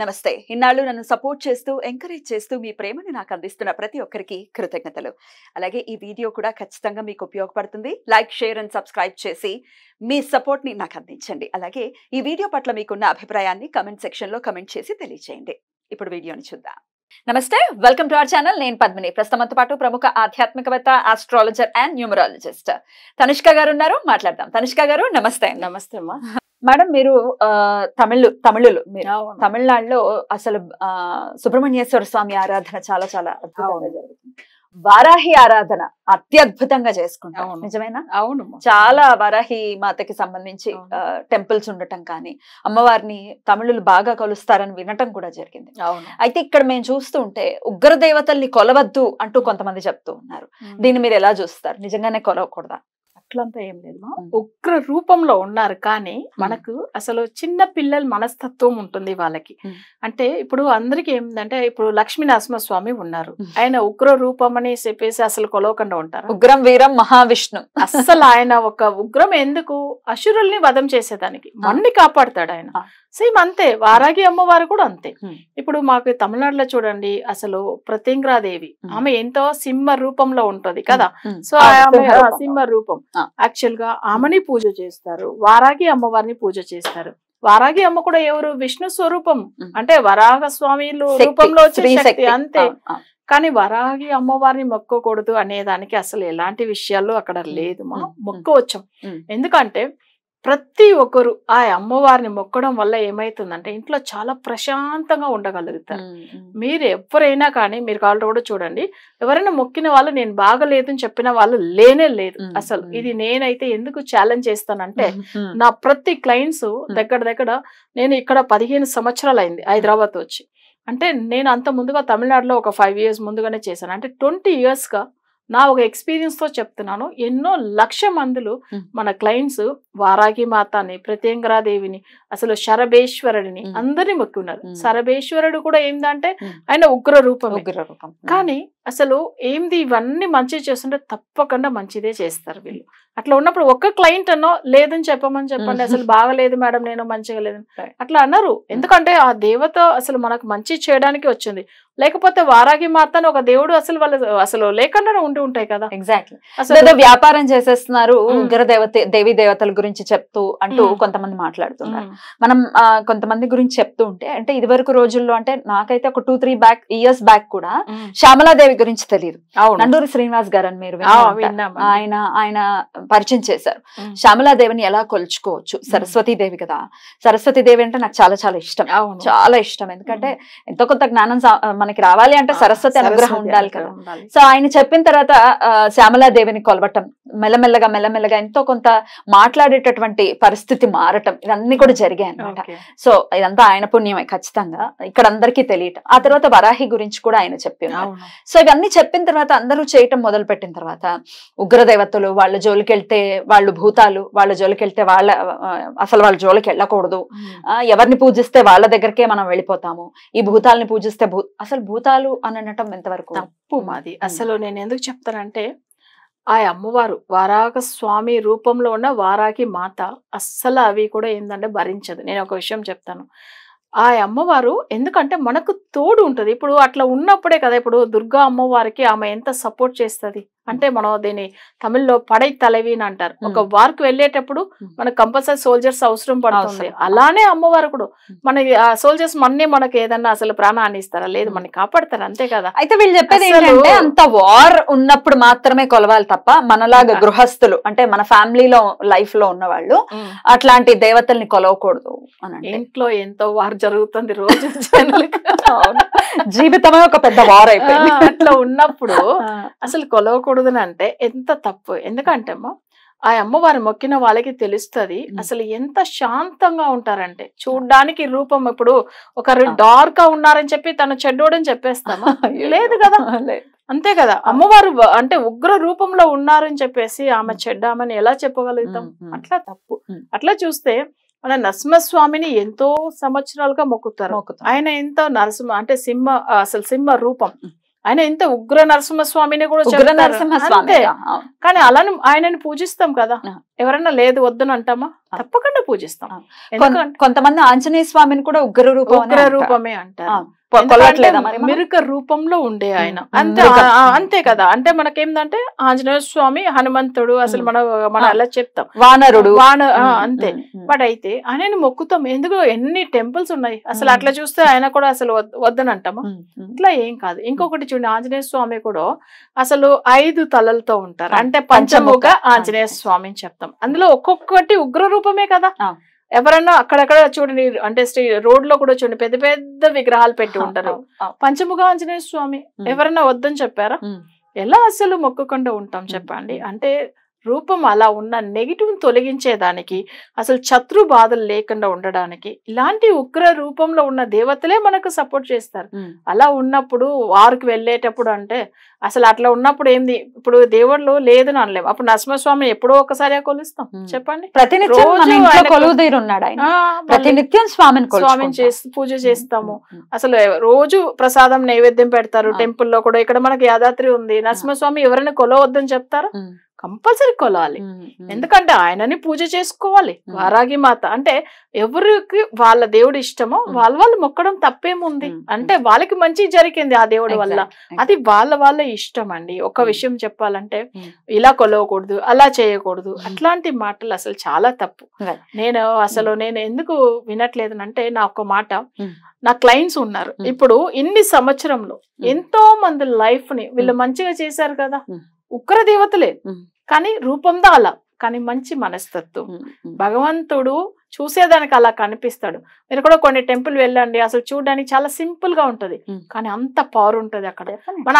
నమస్తే ఇన్నాళ్ళు నన్ను సపోర్ట్ చేస్తూ ఎంకరేజ్ చేస్తూ మీ ప్రేమను నాకు అందిస్తున్న ప్రతి ఒక్కరికి కృతజ్ఞతలు అలాగే ఈ వీడియో కూడా ఖచ్చితంగా మీకు ఉపయోగపడుతుంది లైక్ షేర్ అండ్ సబ్స్క్రైబ్ చేసి మీ సపోర్ట్ని నాకు అందించండి అలాగే ఈ వీడియో పట్ల మీకున్న అభిప్రాయాన్ని కమెంట్ సెక్షన్లో కమెంట్ చేసి తెలియజేయండి ఇప్పుడు వీడియోని చూద్దాం నమస్తే వెల్కమ్ టు అవర్ ఛానల్ నేను పద్మిని ప్రస్తుతంతో పాటు ప్రముఖ ఆధ్యాత్మికవేత్త ఆస్ట్రాలజర్ అండ్ న్యూమరాలజిస్ట్ తనుష్క గారు ఉన్నారు మాట్లాడదాం తనుష్క గారు నమస్తే నమస్తే అమ్మా మేడం మీరు తమిళు తమిళులు తమిళనాడులో అసలు సుబ్రహ్మణ్యేశ్వర స్వామి ఆరాధన చాలా చాలా అద్భుతంగా జరుగుతుంది వారాహి ఆరాధన అత్యద్భుతంగా చేసుకుంటాం నిజమేనా అవును చాలా వారాహి మాతకి సంబంధించి టెంపుల్స్ ఉండటం కానీ అమ్మవారిని తమిళులు బాగా కొలుస్తారని వినటం కూడా జరిగింది అయితే ఇక్కడ మేము చూస్తూ ఉంటే ఉగ్ర దేవతల్ని కొలవద్దు అంటూ కొంతమంది చెప్తూ ఉన్నారు దీన్ని మీరు ఎలా చూస్తారు నిజంగానే కొలవకూడదా అట్లంతా ఏం లేదు ఉగ్ర రూపంలో ఉన్నారు కానీ మనకు అసలు చిన్న పిల్లల మనస్తత్వం ఉంటుంది వాళ్ళకి అంటే ఇప్పుడు అందరికి ఏంటంటే ఇప్పుడు లక్ష్మీ నరసింహస్వామి ఉన్నారు ఆయన ఉగ్ర రూపం అని చెప్పేసి అసలు కొలవకుండా ఉంటారు ఉగ్రం వీరం మహావిష్ణు అసలు ఆయన ఒక ఉగ్రం ఎందుకు అసురుల్ని వధం చేసేదానికి మన్ని కాపాడుతాడు ఆయన సేమ్ అంతే వారాగి hmm. అమ్మవారు కూడా అంతే hmm. ఇప్పుడు మాకు తమిళనాడులో చూడండి అసలు ప్రతింగ్రాదేవి hmm. ఆమె ఎంతో సింహ రూపంలో ఉంటది కదా సో ఆమె సింహ రూపం యాక్చువల్ గా ఆమెని పూజ చేస్తారు వారాగి అమ్మవారిని పూజ చేస్తారు వారాగి అమ్మ కూడా ఎవరు విష్ణు స్వరూపం అంటే వరాహ స్వామిలు రూపంలో వచ్చే అంతే కానీ వరాహి అమ్మవారిని మొక్కకూడదు అనే దానికి అసలు ఎలాంటి విషయాల్లో అక్కడ లేదు మనం మొక్కవచ్చాం ఎందుకంటే ప్రతి ఒక్కరు ఆ అమ్మవారిని మొక్కడం వల్ల ఏమైతుందంటే ఇంట్లో చాలా ప్రశాంతంగా ఉండగలుగుతారు మీరు ఎవరైనా కానీ మీరు కాళ్ళు కూడా చూడండి ఎవరైనా మొక్కిన వాళ్ళు నేను బాగలేదు అని చెప్పిన వాళ్ళు లేనే లేదు అసలు ఇది నేనైతే ఎందుకు ఛాలెంజ్ చేస్తానంటే నా ప్రతి క్లయింట్స్ దగ్గర దగ్గర నేను ఇక్కడ పదిహేను సంవత్సరాలు అయింది హైదరాబాద్ వచ్చి అంటే నేను అంత ముందుగా తమిళనాడులో ఒక ఫైవ్ ఇయర్స్ ముందుగానే చేశాను అంటే ట్వంటీ ఇయర్స్గా నా ఒక ఎక్స్పీరియన్స్ తో చెప్తున్నాను ఎన్నో లక్ష మందులు మన క్లయింట్స్ వారాగి మాతాని ప్రత్యంగరాదేవిని అసలు శరభేశ్వరుడిని అందరినీ మొక్కున్నారు శరభేశ్వరుడు కూడా ఏందంటే ఆయన ఉగ్ర రూపం ఉగ్ర రూపం కానీ అసలు ఏంది ఇవన్నీ మంచి చేస్తుంటే తప్పకుండా మంచిదే చేస్తారు వీళ్ళు అట్లా ఉన్నప్పుడు ఒక్క క్లయింట్ అన్నో లేదని చెప్పమని చెప్పండి అసలు బాగలేదు మేడం నేను మంచిగా లేదు అట్లా అన్నారు ఎందుకంటే ఆ దేవత అసలు మనకు మంచి చేయడానికి వచ్చింది లేకపోతే వారాగి మాత్రం ఒక దేవుడు అసలు వాళ్ళ అసలు లేకుండా ఉండి ఉంటాయి కదా ఎగ్జాక్ట్లీ అసలు వ్యాపారం చేసేస్తున్నారు ఉగ్ర దేవత దేవి దేవతలు గురించి చెప్తూ అంటూ కొంతమంది మాట్లాడుతున్నారు మనం కొంతమంది గురించి చెప్తూ ఉంటే అంటే ఇదివరకు రోజుల్లో అంటే నాకైతే ఒక two three back years back కూడా శ్యామలాదేవి గురించి తెలియదు నండూరి శ్రీనివాస్ గారు అని మీరు ఆయన ఆయన పరిచయం చేశారు శ్యామలాదేవిని ఎలా కొలుచుకోవచ్చు సరస్వతీదేవి కదా సరస్వతీదేవి అంటే నాకు చాలా చాలా ఇష్టం చాలా ఇష్టం ఎందుకంటే ఎంతో కొంత జ్ఞానం మనకి రావాలి అంటే సరస్వతి అనుగ్రహం ఉండాలి కదా సో ఆయన చెప్పిన తర్వాత శ్యామలాదేవిని కొలవటం మెల్లమెల్లగా మెల్లమెల్లగా ఎంతో కొంత మాట్లాడి అనేటటువంటి పరిస్థితి మారటం ఇవన్నీ కూడా జరిగాయి అనమాట సో ఇదంతా ఆయన పుణ్యమే ఖచ్చితంగా ఇక్కడ అందరికీ తెలియటం ఆ తర్వాత వరాహి గురించి కూడా ఆయన చెప్పి సో ఇవన్నీ చెప్పిన తర్వాత అందరూ చేయటం మొదలు పెట్టిన తర్వాత ఉగ్రదేవతలు వాళ్ళ జోలికి వెళ్తే వాళ్ళు భూతాలు వాళ్ళ జోలికి వెళ్తే వాళ్ళ అసలు వాళ్ళ జోలికి వెళ్ళకూడదు ఎవరిని పూజిస్తే వాళ్ళ దగ్గరకే మనం వెళ్ళిపోతాము ఈ భూతాలని పూజిస్తే భూ అసలు భూతాలు అని అనటం ఎంతవరకు తప్పు మాది అసలు నేను ఎందుకు చెప్తానంటే ఆ అమ్మవారు వారాక స్వామి రూపంలో ఉన్న వారాకి మాత అస్సలు అవి కూడా ఏంటంటే భరించదు నేను ఒక విషయం చెప్తాను ఆ అమ్మవారు ఎందుకంటే మనకు తోడు ఉంటుంది ఇప్పుడు అట్లా ఉన్నప్పుడే కదా ఇప్పుడు దుర్గా అమ్మవారికి ఆమె ఎంత సపోర్ట్ చేస్తుంది అంటే మనం దీని తమిళ్లో పడై తలవి అని అంటారు ఒక వార్కు వెళ్ళేటప్పుడు మనకు కంపల్సరీ సోల్జర్స్ అవసరం పడుతుంది అలానే అమ్మవారు కూడా మనకి ఆ సోల్జర్స్ మన్నే మనకి ఏదన్నా అసలు ప్రాణాన్ని ఇస్తారా లేదు మనకి కాపాడతారు అంతే కదా అయితే వీళ్ళు చెప్పేది ఏంటంటే అంత వార్ ఉన్నప్పుడు మాత్రమే కొలవాలి తప్ప మనలాగా గృహస్థులు అంటే మన ఫ్యామిలీలో లైఫ్ లో ఉన్న వాళ్ళు అట్లాంటి దేవతల్ని కొలవకూడదు అని ఇంట్లో ఎంతో వార్ జరుగుతుంది రోజు జీవితమే ఒక పెద్ద వార్ అయిపోయింది అట్లా ఉన్నప్పుడు అసలు కొలవకూడదు అంటే ఎంత తప్పు ఎందుకంటే ఆ అమ్మవారు మొక్కిన వాళ్ళకి తెలుస్తుంది అసలు ఎంత శాంతంగా ఉంటారంటే చూడ్డానికి రూపం ఇప్పుడు ఒకరు డార్క్ గా ఉన్నారని చెప్పి తను చెడ్డోడని చెప్పేస్తామా లేదు కదా అంతే కదా అమ్మవారు అంటే ఉగ్ర రూపంలో ఉన్నారని చెప్పేసి ఆమె చెడ్డ ఎలా చెప్పగలుగుతాం అట్లా తప్పు అట్లా చూస్తే మన నరసింహస్వామిని ఎంతో సంవత్సరాలుగా మొక్కుతారు ఆయన ఎంతో నరసింహ అంటే సింహ అసలు సింహ రూపం ఆయన ఇంత ఉగ్ర నరసింహస్వామిని కూడా ఉగ్ర కానీ అలానే ఆయనను పూజిస్తాం కదా ఎవరన్నా లేదు వద్దును అంటామా తప్పకుండా పూజిస్తాం కొంతమంది ఆంజనేయ స్వామిని కూడా ఉగ్ర రూపం ఉగ్ర రూపమే అంటారు మిరుక రూపంలో ఉండే ఆయన అంతే అంతే కదా అంటే మనకేందంటే ఆంజనేయ స్వామి హనుమంతుడు అసలు మన మనం అలా చెప్తాం వానరుడు వాన అంతే బట్ అయితే ఆయన మొక్కుతాం ఎందుకు ఎన్ని టెంపుల్స్ ఉన్నాయి అసలు అట్లా చూస్తే ఆయన కూడా అసలు వద్దని అంటామా ఇట్లా ఏం కాదు ఇంకొకటి చూడండి ఆంజనేయ స్వామి కూడా అసలు ఐదు తలలతో ఉంటారు అంటే పంచముఖ ఆంజనేయ స్వామి అని చెప్తాం మొత్తం అందులో ఒక్కొక్కటి ఉగ్ర రూపమే కదా ఎవరన్నా అక్కడక్కడ చూడండి అంటే రోడ్ లో కూడా చూడండి పెద్ద పెద్ద విగ్రహాలు పెట్టి ఉంటారు పంచముఖ ఆంజనేయ స్వామి ఎవరన్నా వద్దని చెప్పారా ఎలా అసలు మొక్కకుండా ఉంటాం చెప్పండి అంటే రూపం అలా ఉన్న నెగిటివ్ని తొలగించేదానికి అసలు శత్రు బాధలు లేకుండా ఉండడానికి ఇలాంటి ఉగ్ర రూపంలో ఉన్న దేవతలే మనకు సపోర్ట్ చేస్తారు అలా ఉన్నప్పుడు వారికి వెళ్ళేటప్పుడు అంటే అసలు అట్లా ఉన్నప్పుడు ఏంది ఇప్పుడు దేవుళ్ళు లేదని అనలేము అప్పుడు నరసింహస్వామిని ఎప్పుడో ఒకసారి కొలుస్తాం చెప్పండి ప్రతినిత్యం స్వామిని చేసి పూజ చేస్తాము అసలు రోజు ప్రసాదం నైవేద్యం పెడతారు టెంపుల్లో కూడా ఇక్కడ మనకి యాదాద్రి ఉంది నరసింహస్వామి ఎవరైనా కొలవద్దని చెప్తారా కంపల్సరీ కొలవాలి ఎందుకంటే ఆయనని పూజ చేసుకోవాలి వారాగి మాత అంటే ఎవరికి వాళ్ళ దేవుడు ఇష్టమో వాళ్ళ వాళ్ళు మొక్కడం తప్పేముంది అంటే వాళ్ళకి మంచి జరిగింది ఆ దేవుడి వల్ల అది వాళ్ళ వాళ్ళ ఇష్టం అండి ఒక విషయం చెప్పాలంటే ఇలా కొలవకూడదు అలా చేయకూడదు అట్లాంటి మాటలు అసలు చాలా తప్పు నేను అసలు నేను ఎందుకు వినట్లేదు అంటే నా ఒక మాట నా క్లయింట్స్ ఉన్నారు ఇప్పుడు ఇన్ని సంవత్సరంలో ఎంతో మంది లైఫ్ ని వీళ్ళు మంచిగా చేశారు కదా ఉక్ర దేవతలే కానీ రూపంతో అలా కానీ మంచి మనస్తత్వం భగవంతుడు చూసేదానికి అలా కనిపిస్తాడు మీరు కూడా కొన్ని టెంపుల్ వెళ్ళండి అసలు చూడడానికి చాలా సింపుల్ గా ఉంటది కానీ అంత పవర్ ఉంటది అక్కడ మన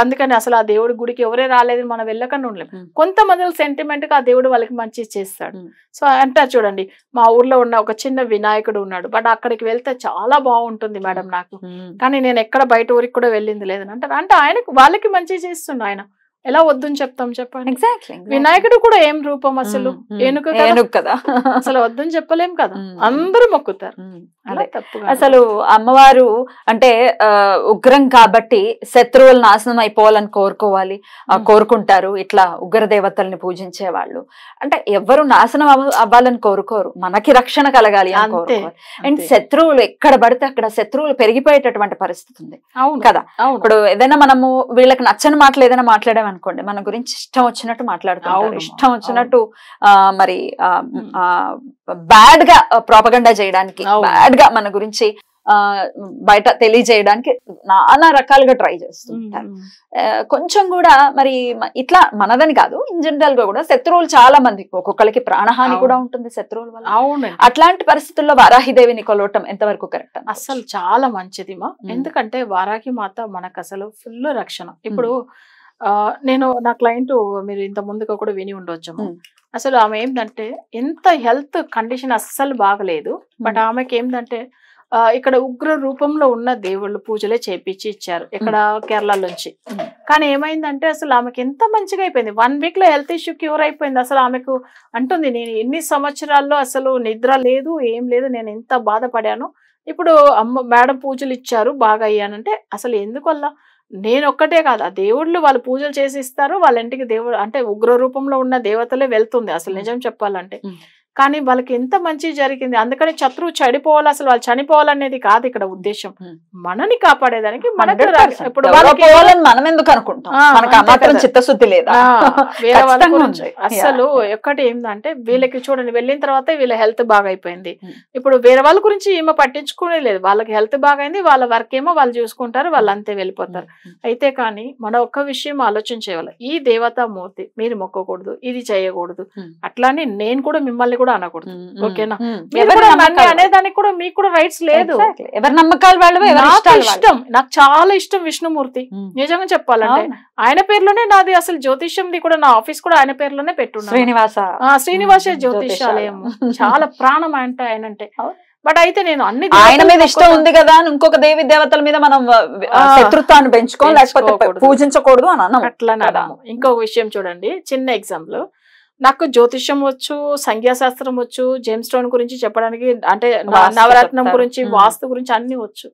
అందుకని అసలు ఆ దేవుడి గుడికి ఎవరే రాలేదు మనం వెళ్ళకుండా ఉండలేము కొంతమంది సెంటిమెంట్ గా ఆ దేవుడు వాళ్ళకి మంచి చేస్తాడు సో అంటారు చూడండి మా ఊర్లో ఉన్న ఒక చిన్న వినాయకుడు ఉన్నాడు బట్ అక్కడికి వెళ్తే చాలా బాగుంటుంది మేడం నాకు కానీ నేను ఎక్కడ బయట ఊరికి కూడా వెళ్ళింది లేదని అంటారు అంటే ఆయనకు వాళ్ళకి మంచి చేస్తున్నాడు ఆయన ఎలా వద్దు అని చెప్తాం చెప్పండి ఎగ్జాక్ట్లీ వినాయకుడు కూడా ఏం రూపం అసలు ఏనుక కదా అసలు అని చెప్పలేం కదా అందరూ మొక్కుతారు అసలు అమ్మవారు అంటే ఉగ్రం కాబట్టి శత్రువులు నాశనం అయిపోవాలని కోరుకోవాలి కోరుకుంటారు ఇట్లా ఉగ్ర దేవతల్ని పూజించే వాళ్ళు అంటే ఎవరు నాశనం అవ్వాలని కోరుకోరు మనకి రక్షణ కలగాలి అండ్ శత్రువులు ఎక్కడ పడితే అక్కడ శత్రువులు పెరిగిపోయేటటువంటి పరిస్థితి ఉంది కదా ఇప్పుడు ఏదైనా మనము వీళ్ళకి నచ్చని మాటలు ఏదైనా మాట్లాడామనుకోండి మన గురించి ఇష్టం వచ్చినట్టు మాట్లాడుతాం ఇష్టం వచ్చినట్టు మరి బ్యాడ్ గా ప్రాపగండా చేయడానికి బ్యాడ్ గా మన గురించి ఆ బయట తెలియజేయడానికి నానా రకాలుగా ట్రై చేస్తుంటారు కొంచెం కూడా మరి ఇట్లా మనదని కాదు ఇన్ జనరల్ గా కూడా శత్రువులు చాలా మందికి ఒక్కొక్కరికి ప్రాణహాని కూడా ఉంటుంది శత్రువుల వల్ల అవును అట్లాంటి పరిస్థితుల్లో వారాహిదేవిని కొలవటం ఎంతవరకు కరెక్ట్ అసలు చాలా మంచిది మా ఎందుకంటే వారాహి మాత మనకు అసలు ఫుల్ రక్షణ ఇప్పుడు నేను నా క్లయింట్ మీరు ఇంత ముందుగా కూడా విని ఉండొచ్చు అసలు ఆమె ఏంటంటే ఎంత హెల్త్ కండిషన్ అస్సలు బాగలేదు బట్ ఆమెకి ఏంటంటే ఇక్కడ ఉగ్ర రూపంలో ఉన్న దేవుళ్ళు పూజలే చేపించి ఇచ్చారు ఇక్కడ కేరళలోంచి కానీ ఏమైందంటే అసలు ఆమెకి ఎంత మంచిగా అయిపోయింది వన్ వీక్ లో హెల్త్ ఇష్యూ క్యూర్ అయిపోయింది అసలు ఆమెకు అంటుంది నేను ఎన్ని సంవత్సరాల్లో అసలు నిద్ర లేదు ఏం లేదు నేను ఎంత బాధపడాను ఇప్పుడు అమ్మ మేడం పూజలు ఇచ్చారు బాగా అయ్యానంటే అసలు ఎందుకల్లా నేను ఒక్కటే కాదు ఆ దేవుళ్ళు వాళ్ళు పూజలు చేసి ఇస్తారు వాళ్ళ ఇంటికి దేవుడు అంటే ఉగ్ర రూపంలో ఉన్న దేవతలే వెళ్తుంది అసలు నిజం చెప్పాలంటే కానీ వాళ్ళకి ఎంత మంచి జరిగింది అందుకని శత్రువు చెడిపోవాలి అసలు వాళ్ళు చనిపోవాలనేది కాదు ఇక్కడ ఉద్దేశం మనని కాపాడేదానికి చిత్తశుద్ధి లేదా అసలు ఒక్కటి ఏంటంటే వీళ్ళకి చూడండి వెళ్ళిన తర్వాత వీళ్ళ హెల్త్ బాగా అయిపోయింది ఇప్పుడు వేరే వాళ్ళ గురించి ఏమో పట్టించుకునే లేదు వాళ్ళకి హెల్త్ బాగైంది వాళ్ళ వర్క్ ఏమో వాళ్ళు చూసుకుంటారు వాళ్ళు అంతే వెళ్ళిపోతారు అయితే కానీ మన ఒక్క విషయం ఆలోచించేవాళ్ళు ఈ దేవతామూర్తి మీరు మొక్కకూడదు ఇది చేయకూడదు అట్లానే నేను కూడా మిమ్మల్ని కూడా అనకూడదు ఓకేనా కూడా మీకు కూడా రైట్స్ లేదు ఎవరి నమ్మకాలు వాళ్ళు ఇష్టం నాకు చాలా ఇష్టం విష్ణుమూర్తి నిజంగా చెప్పాలంటే ఆయన పేర్లోనే నాది అసలు జ్యోతిష్యంది కూడా నా ఆఫీస్ కూడా ఆయన పేర్లోనే పెట్టున్నా శ్రీనివాస శ్రీనివాస జ్యోతిషాలయం చాలా ప్రాణం అంటే ఆయన అంటే బట్ అయితే నేను అన్ని ఆయన మీద ఇష్టం ఉంది కదా అని ఇంకొక దేవి దేవతల మీద మనం శత్రుత్వాన్ని పెంచుకోవాలి లేకపోతే పూజించకూడదు అని అన్నాం అట్లా ఇంకొక విషయం చూడండి చిన్న ఎగ్జాంపుల్ నాకు జ్యోతిష్యం వచ్చు సంఖ్యాశాస్త్రం వచ్చు జేమ్ స్టోన్ గురించి చెప్పడానికి అంటే నవరత్నం గురించి వాస్తు గురించి అన్ని వచ్చు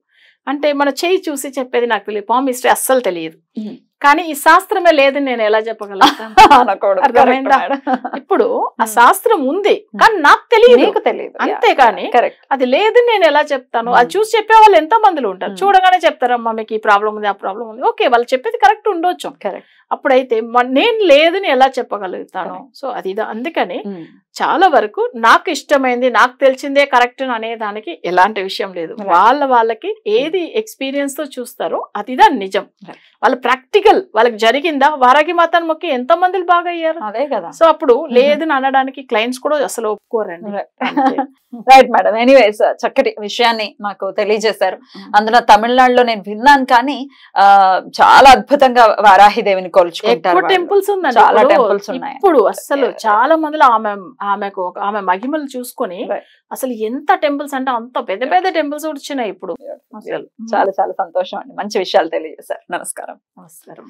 అంటే మన చేయి చూసి చెప్పేది నాకు తెలియదు పాము హిస్టరీ అస్సలు తెలియదు కానీ ఈ శాస్త్రమే లేదు నేను ఎలా చెప్పగలరా ఇప్పుడు ఆ శాస్త్రం ఉంది కానీ నాకు తెలియదు తెలియదు అంతేకాని అది లేదు నేను ఎలా చెప్తాను అది చూసి చెప్పే వాళ్ళు ఎంతో మందిలో ఉంటారు చూడగానే చెప్తారమ్మా మీకు ఈ ప్రాబ్లం ఉంది ఆ ప్రాబ్లం ఉంది ఓకే వాళ్ళు చెప్పేది కరెక్ట్ ఉండొచ్చు కరెక్ట్ అప్పుడైతే నేను లేదని ఎలా చెప్పగలుగుతాను సో అది అందుకని hmm. చాలా వరకు నాకు ఇష్టమైంది నాకు తెలిసిందే కరెక్ట్ అనే దానికి ఎలాంటి విషయం లేదు వాళ్ళ వాళ్ళకి hmm. ఏది ఎక్స్పీరియన్స్ తో చూస్తారో అదిదా నిజం వాళ్ళ ప్రాక్టికల్ వాళ్ళకి జరిగిందా వారాగి మాత్రం మొక్కి ఎంతో మంది బాగా అయ్యారు అదే కదా సో అప్పుడు hmm. లేదని అనడానికి క్లయింట్స్ కూడా అసలు ఒప్పుకోరండి రైట్ మేడం ఎనీవేస్ చక్కటి విషయాన్ని మాకు తెలియజేశారు అందులో తమిళనాడులో నేను విన్నాను కానీ చాలా అద్భుతంగా వారాహిదేవిని కొలుచుకుంటారు టెంపుల్స్ ఉందండి చాలా టెంపుల్స్ ఉన్నాయి ఇప్పుడు అసలు చాలా మందిలో ఆమె ఆమెకు ఆమె మహిమలు చూసుకొని అసలు ఎంత టెంపుల్స్ అంటే అంత పెద్ద పెద్ద టెంపుల్స్ వచ్చినాయి ఇప్పుడు చాలా చాలా సంతోషం అండి మంచి విషయాలు తెలియజేశారు నమస్కారం నమస్కారం